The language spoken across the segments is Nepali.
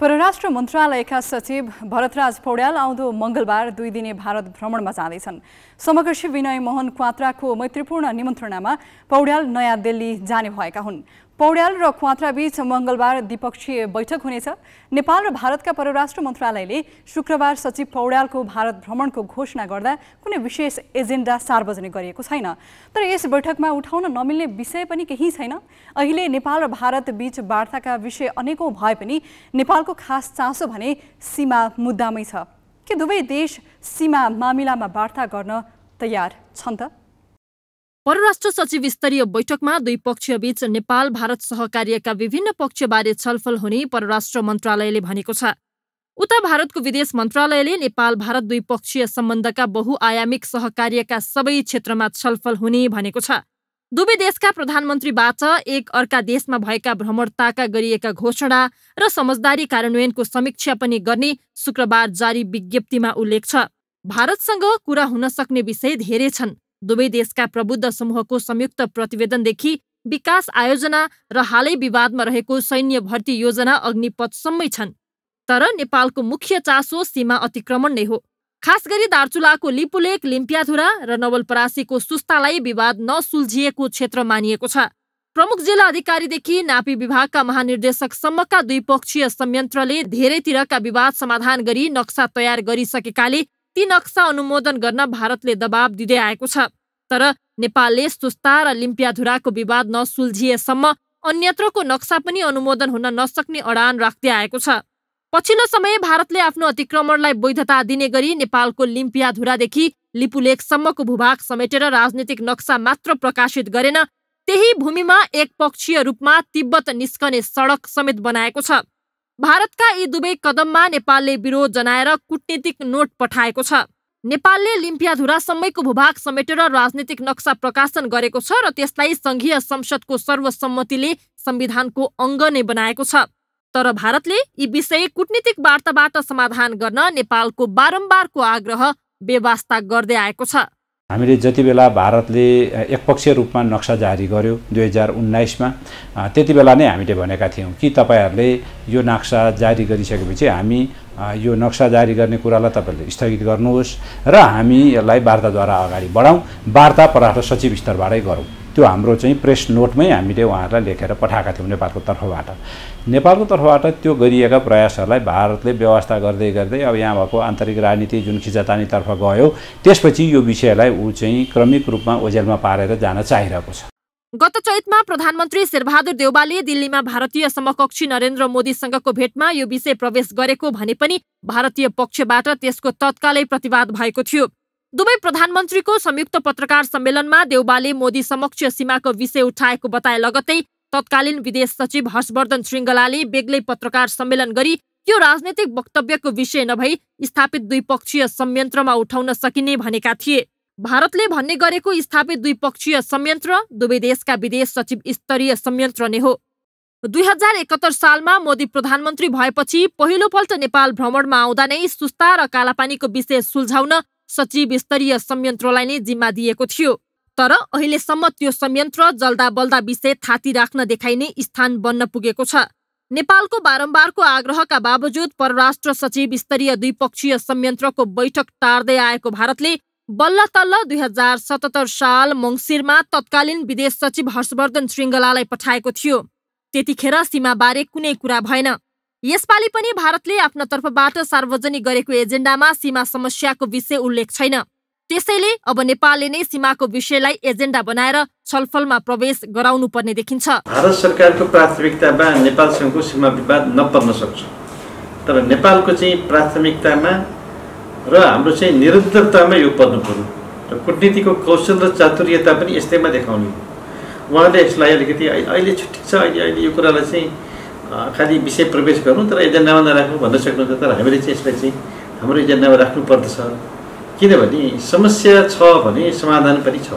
परराष्ट्र मन्त्रालयका सचिव भरतराज पौड्याल आउँदो मङ्गलबार दुई दिने भारत भ्रमणमा जाँदैछन् समकर्षी विनय मोहन क्वात्राको मैत्रीपूर्ण निमन्त्रणामा पौड्याल नयाँ दिल्ली जाने भएका हुन् पौड्याल र बीच मङ्गलबार द्विपक्षीय बैठक हुनेछ नेपाल र भारतका परराष्ट्र मन्त्रालयले शुक्रबार सचिव पौड्यालको भारत भ्रमणको घोषणा गर्दा कुनै विशेष एजेन्डा सार्वजनिक गरिएको छैन तर यस बैठकमा उठाउन नमिल्ने विषय पनि केही छैन अहिले नेपाल र भारत बीच वार्ताका विषय अनेकौँ भए पनि नेपालको खास चासो भने सीमा मुद्दामै छ के दुवै देश सीमा मामिलामा वार्ता गर्न तयार छन् त परराष्ट्र सचिव स्तरीय बैठकमा दुई द्विपक्षीयबीच नेपाल भारत सहकार्यका विभिन्न पक्षबारे छलफल हुने परराष्ट्र मन्त्रालयले भनेको छ उता भारतको विदेश मन्त्रालयले नेपाल भारत द्विपक्षीय सम्बन्धका बहुआयामिक सहकार्यका सबै क्षेत्रमा छलफल हुने भनेको छ दुवै देशका प्रधानमन्त्रीबाट एक अर्का देशमा भएका भ्रमणताका गरिएका घोषणा र समझदारी कार्यान्वयनको समीक्षा पनि गर्ने शुक्रबार जारी विज्ञप्तिमा उल्लेख छ भारतसँग कुरा हुन सक्ने विषय धेरै छन् दुवै देशका प्रबुद्ध समूहको संयुक्त प्रतिवेदनदेखि विकास आयोजना र हालै विवादमा रहेको सैन्य भर्ती योजना अग्निपथसम्मै छन् तर नेपालको मुख्य चासो सीमा अतिक्रमण नै हो खास गरी दार्चुलाको लिपुलेक लिम्पियाधुरा र नवलपरासीको सुस्तालाई विवाद नसुल्झिएको क्षेत्र मानिएको छ प्रमुख जिल्ला अधिकारीदेखि नापी विभागका महानिर्देशकसम्मका द्विपक्षीय संयन्त्रले धेरैतिरका विवाद समाधान गरी नक्सा तयार गरिसकेकाले ती नक्सा अनुमोदन गर्न भारतले दबाब दिँदै आएको छ तर नेपालले सुस्ता र लिम्पियाधुराको विवाद नसुल्झिएसम्म अन्यत्रको नक्सा पनि अनुमोदन हुन नसक्ने अडान राख्दै आएको छ पछिल्लो समय भारतले आफ्नो अतिक्रमणलाई वैधता दिने गरी नेपालको लिम्पियाधुरादेखि लिपुलेकसम्मको भूभाग समेटेर राजनीतिक नक्सा मात्र प्रकाशित गरेन त्यही भूमिमा एकपक्षीय रूपमा तिब्बत निस्कने सडक समेत बनाएको छ भारतका यी दुवै कदममा नेपालले विरोध जनाएर कुटनीतिक नोट पठाएको छ नेपालले लिम्पियाधुरासम्मैको भूभाग समेटेर राजनीतिक नक्सा प्रकाशन गरेको छ र त्यसलाई सङ्घीय संसदको सर्वसम्मतिले संविधानको अङ्ग नै बनाएको छ तर भारतले यी विषय कुटनीतिक वार्ताबाट समाधान गर्न नेपालको बारम्बारको आग्रह व्यवस्था गर्दै आएको छ हामीले जति बेला भारतले एकपक्षीय रूपमा नक्सा जारी गर्यो दुई हजार उन्नाइसमा त्यति बेला नै हामीले भनेका थियौँ कि तपाईँहरूले यो नक्सा जारी गरिसकेपछि हामी यो नक्सा जारी गर्ने कुरालाई तपाईँहरूले स्थगित गर्नुहोस् र हामी यसलाई वार्ताद्वारा अगाडि बढाउँ वार्ता पराष्ट्र सचिव स्तरबाटै गरौँ त्यो हाम्रो चाहिँ प्रेस नोटमै हामीले उहाँहरूलाई लेखेर पठाएका थियौँ नेपालको तर्फबाट नेपालको तर्फबाट त्यो गरिएका प्रयासहरूलाई भारतले व्यवस्था गर्दै गर्दै अब यहाँ भएको आन्तरिक राजनीति जुन खिचातानीतर्फ गयो त्यसपछि यो विषयलाई ऊ चाहिँ क्रमिक रूपमा ओझेलमा पारेर जान चाहिरहेको छ गत चैतमा प्रधानमन्त्री शेरबहादुर देवालले दिल्लीमा भारतीय समकक्षी नरेन्द्र मोदीसँगको भेटमा यो विषय प्रवेश गरेको भने पनि भारतीय पक्षबाट त्यसको तत्कालै प्रतिवाद भएको थियो दुवै प्रधानमन्त्रीको संयुक्त पत्रकार सम्मेलनमा देउबाले मोदी समक्ष सीमाको विषय उठाएको बताए लगतै तत्कालीन विदेश सचिव हर्षवर्धन श्रृङ्गलाले बेग्लै पत्रकार सम्मेलन गरी यो राजनैतिक वक्तव्यको विषय नभई स्थापित द्विपक्षीय संयन्त्रमा उठाउन सकिने भनेका थिए भारतले भन्ने गरेको स्थापित द्विपक्षीय संयन्त्र दुवै देशका विदेश सचिव स्तरीय संयन्त्र नै हो दुई हजार एकहत्तर सालमा मोदी प्रधानमन्त्री भएपछि पहिलोपल्ट नेपाल भ्रमणमा आउँदा नै सुस्ता र कालापानीको विषय सुल्झाउन सचिव स्तरीय संयन्त्रलाई नै जिम्मा दिएको थियो तर अहिलेसम्म त्यो संयन्त्र जल्दा बल्दा विषय थाती राख्न देखाइने स्थान बन्न पुगेको छ नेपालको बारम्बारको आग्रहका बावजुद परराष्ट्र सचिव स्तरीय द्विपक्षीय संयन्त्रको बैठक टार्दै आएको भारतले बल्ल तल्ल दुई हजार सतहत्तर साल मङ्सिरमा तत्कालीन विदेश सचिव हर्षवर्धन श्रृङ्गलालाई पठाएको थियो त्यतिखेर सीमाबारे कुनै कुरा भएन यसपालि पनि भारतले आफ्नो तर्फबाट सार्वजनिक गरेको एजेन्डामा सीमा समस्याको विषय उल्लेख छैन त्यसैले अब नेपालले नै सीमाको विषयलाई एजेन्डा बनाएर छलफलमा प्रवेश गराउनु पर्ने देखिन्छ भारत सरकारको प्राथमिकतामा नेपालसँगको सीमा विवाद नपर्न सक्छ तर नेपालको चाहिँ प्राथमिकतामा र हाम्रो चाहिँ निरन्तरतामा यो पर्नु पर्यो र कुटनीतिको कौशल र चातुर्यता पनि यस्तैमा देखाउने उहाँले यसलाई अलिकति अहिले छुट्टी छ अहिले अहिले यो कुरालाई चाहिँ खालि विषय प्रवेश गरौँ तर एजेन्डामा नराख्नु भन्न सक्नुहुन्छ तर हामीले चाहिँ यसलाई चाहिँ हाम्रो एजेन्डामा राख्नुपर्दछ किनभने समस्या छ भने समाधान पनि छ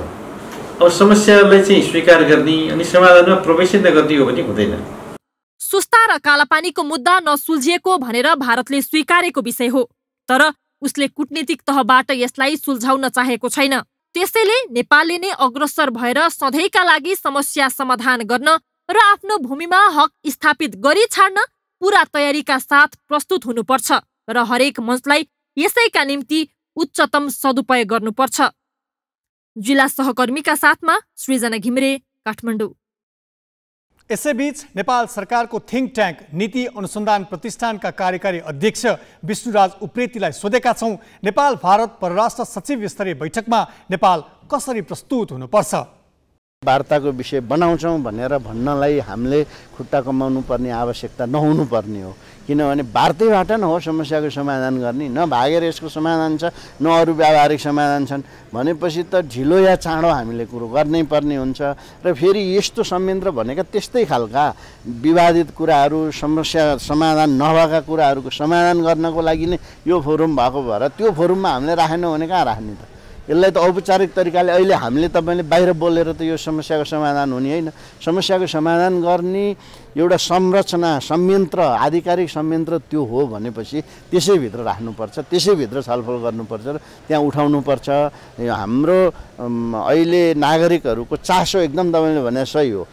अब समस्यालाई चाहिँ स्वीकार गर्ने अनि समाधानमा प्रवेश नगर्ने हो भने हुँदैन सुस्ता र कालापानीको मुद्दा नसुल्झिएको भनेर भारतले स्वीकारेको विषय हो तर उसले कुटनीतिक तहबाट यसलाई सुल्झाउन चाहेको छैन त्यसैले नेपालले नै अग्रसर भएर सधैँका लागि समस्या समाधान गर्न र आफ्नो भूमिमा हक स्थापित गरी छाड्न पुरा तयारीका साथ प्रस्तुत हुनुपर्छ र हरेक मञ्चलाई यसैका निम्ति उच्चतम सदुपयोग गर्नुपर्छ जिल्ला सहकर्मीका साथमा सृजना घिमरे काठमाडौँ यसैबीच नेपाल सरकारको थिङ्क ट्याङ्क नीति अनुसन्धान प्रतिष्ठानका कार्यकारी अध्यक्ष विष्णुराज उप्रेतीलाई सोधेका छौँ नेपाल भारत परराष्ट्र सचिव स्तरीय बैठकमा नेपाल कसरी प्रस्तुत हुनुपर्छ वार्ताको विषय बनाउँछौँ भनेर भन्नलाई हामीले खुट्टा कमाउनु पर्ने आवश्यकता नहुनुपर्ने हो किनभने वार्तैबाट न हो समस्याको समाधान गर्ने न भागेर यसको समाधान छ न अरू व्यावहारिक समाधान छन् भनेपछि त ढिलो या चाँडो हामीले कुरो गर्नै पर्ने हुन्छ र फेरि यस्तो संयन्त्र भनेका त्यस्तै खालका विवादित कुराहरू समस्या समाधान नभएका कुराहरूको समाधान गर्नको लागि नै यो फोरम भएको भएर त्यो फोरममा हामीले राखेनौँ भने कहाँ राख्ने त यसलाई त औपचारिक तरिकाले अहिले हामीले तपाईँले बाहिर बोलेर त यो समस्याको समाधान हुने होइन समस्याको समाधान गर्ने एउटा संरचना संयन्त्र आधिकारिक संयन्त्र त्यो हो भनेपछि त्यसैभित्र राख्नुपर्छ त्यसैभित्र छलफल गर्नुपर्छ र त्यहाँ उठाउनुपर्छ हाम्रो अहिले नागरिकहरूको चासो एकदम तपाईँले भने सही हो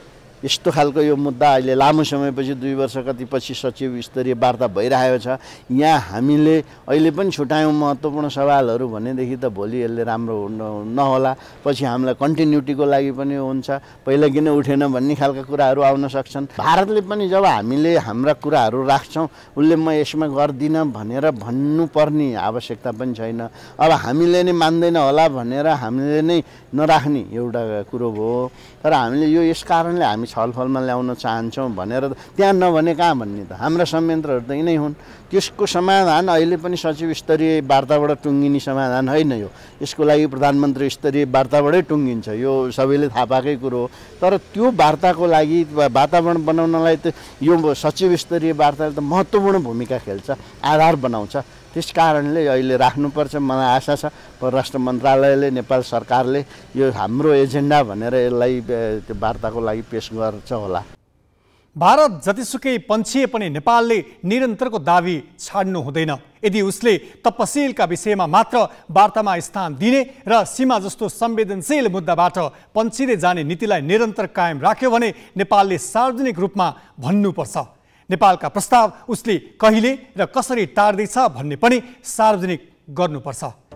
यस्तो खालको यो मुद्दा अहिले लामो समयपछि दुई वर्ष कतिपछि सचिव स्तरीय वार्ता भइरहेको छ यहाँ हामीले अहिले पनि छुट्यायौँ महत्त्वपूर्ण सवालहरू भनेदेखि त भोलि यसले राम्रो नहोला पछि हामीलाई कन्टिन्युटीको लागि पनि हुन्छ पहिला किन उठेन भन्ने खालका कुराहरू आउन सक्छन् भारतले पनि जब हामीले हाम्रा कुराहरू राख्छौँ उसले म यसमा गर्दिनँ भनेर भन्नुपर्ने आवश्यकता पनि छैन अब हामीले नै मान्दैन होला भनेर हामीले नै नराख्ने एउटा कुरो भयो तर हामीले यो यस कारणले हामी छलफलमा ल्याउन चाहन्छौँ भनेर त्यहाँ नभने कहाँ भन्ने त हाम्रा संयन्त्रहरू त यिनै हुन् त्यसको समाधान अहिले पनि सचिव स्तरीय वार्ताबाट टुङ्गिने समाधान होइन यो यसको लागि प्रधानमन्त्री स्तरीय वार्ताबाटै टुङ्गिन्छ यो सबैले थाहा पाएकै कुरो हो तर त्यो वार्ताको लागि वातावरण बनाउनलाई त यो सचिव स्तरीय वार्ताले त महत्त्वपूर्ण भूमिका खेल्छ आधार बनाउँछ त्यस कारणले अहिले राख्नुपर्छ मलाई आशा छ परराष्ट्र मन्त्रालयले नेपाल सरकारले यो हाम्रो एजेन्डा भनेर यसलाई त्यो वार्ताको लागि पेस गर्छ होला भारत जतिसुकै पन्छिए पनि नेपालले निरन्तरको दावी छाड्नु हुँदैन यदि उसले तपसिलका विषयमा मात्र वार्तामा स्थान दिने र सीमा जस्तो संवेदनशील मुद्दाबाट पन्छिँदै जाने नीतिलाई निरन्तर कायम राख्यो भने नेपालले सार्वजनिक रूपमा भन्नुपर्छ नेपालका प्रस्ताव उसले कहिले र कसरी टार्दैछ भन्ने पनि सार्वजनिक गर्नुपर्छ